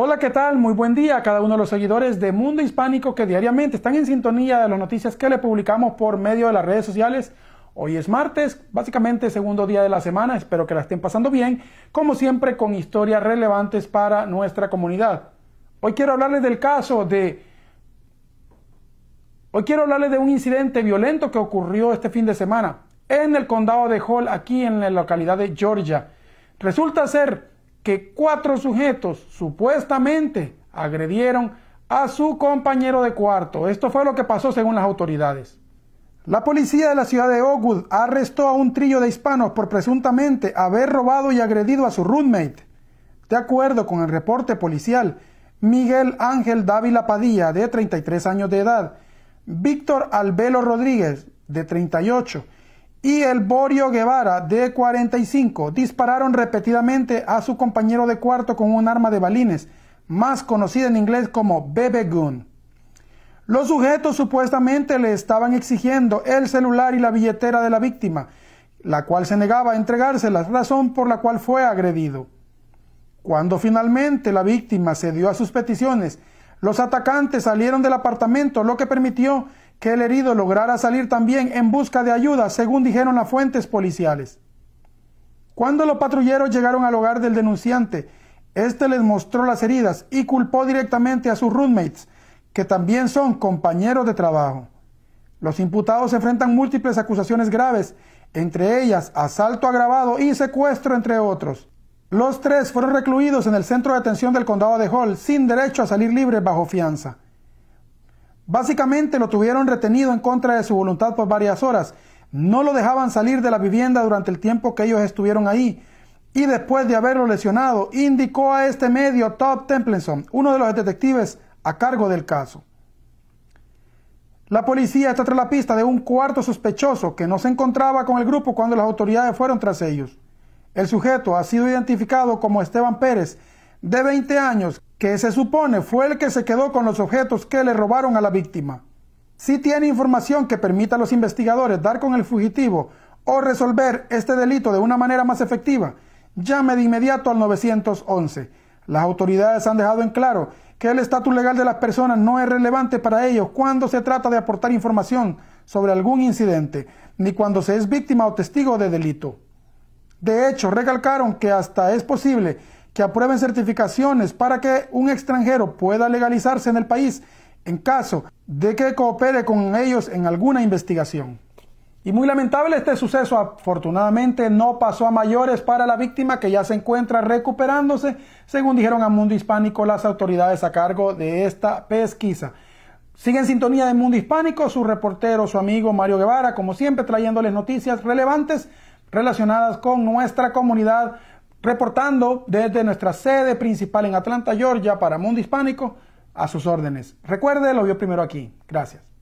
Hola, ¿qué tal? Muy buen día a cada uno de los seguidores de Mundo Hispánico que diariamente están en sintonía de las noticias que le publicamos por medio de las redes sociales. Hoy es martes, básicamente segundo día de la semana, espero que la estén pasando bien, como siempre con historias relevantes para nuestra comunidad. Hoy quiero hablarles del caso de... Hoy quiero hablarles de un incidente violento que ocurrió este fin de semana en el condado de Hall, aquí en la localidad de Georgia. Resulta ser que cuatro sujetos supuestamente agredieron a su compañero de cuarto. Esto fue lo que pasó según las autoridades. La policía de la ciudad de Oakwood arrestó a un trillo de hispanos por presuntamente haber robado y agredido a su roommate. De acuerdo con el reporte policial, Miguel Ángel Dávila Padilla, de 33 años de edad, Víctor Albelo Rodríguez, de 38, y el Borio Guevara de 45 dispararon repetidamente a su compañero de cuarto con un arma de balines, más conocida en inglés como BB Gun. Los sujetos supuestamente le estaban exigiendo el celular y la billetera de la víctima, la cual se negaba a entregárselas, razón por la cual fue agredido. Cuando finalmente la víctima cedió a sus peticiones, los atacantes salieron del apartamento, lo que permitió que el herido lograra salir también en busca de ayuda, según dijeron las fuentes policiales. Cuando los patrulleros llegaron al hogar del denunciante, este les mostró las heridas y culpó directamente a sus roommates, que también son compañeros de trabajo. Los imputados enfrentan múltiples acusaciones graves, entre ellas asalto agravado y secuestro, entre otros. Los tres fueron recluidos en el centro de atención del condado de Hall sin derecho a salir libre bajo fianza. Básicamente lo tuvieron retenido en contra de su voluntad por varias horas. No lo dejaban salir de la vivienda durante el tiempo que ellos estuvieron ahí. Y después de haberlo lesionado, indicó a este medio Todd Templeton, uno de los detectives a cargo del caso. La policía está tras la pista de un cuarto sospechoso que no se encontraba con el grupo cuando las autoridades fueron tras ellos. El sujeto ha sido identificado como Esteban Pérez, de 20 años, que se supone fue el que se quedó con los objetos que le robaron a la víctima, si tiene información que permita a los investigadores dar con el fugitivo o resolver este delito de una manera más efectiva, llame de inmediato al 911. Las autoridades han dejado en claro que el estatus legal de las personas no es relevante para ellos cuando se trata de aportar información sobre algún incidente, ni cuando se es víctima o testigo de delito. De hecho, recalcaron que hasta es posible que aprueben certificaciones para que un extranjero pueda legalizarse en el país en caso de que coopere con ellos en alguna investigación. Y muy lamentable este suceso, afortunadamente no pasó a mayores para la víctima que ya se encuentra recuperándose, según dijeron a Mundo Hispánico las autoridades a cargo de esta pesquisa. Sigue en sintonía de Mundo Hispánico, su reportero, su amigo Mario Guevara, como siempre trayéndoles noticias relevantes relacionadas con nuestra comunidad Reportando desde nuestra sede principal en Atlanta, Georgia, para Mundo Hispánico, a sus órdenes. Recuerde, lo vio primero aquí. Gracias.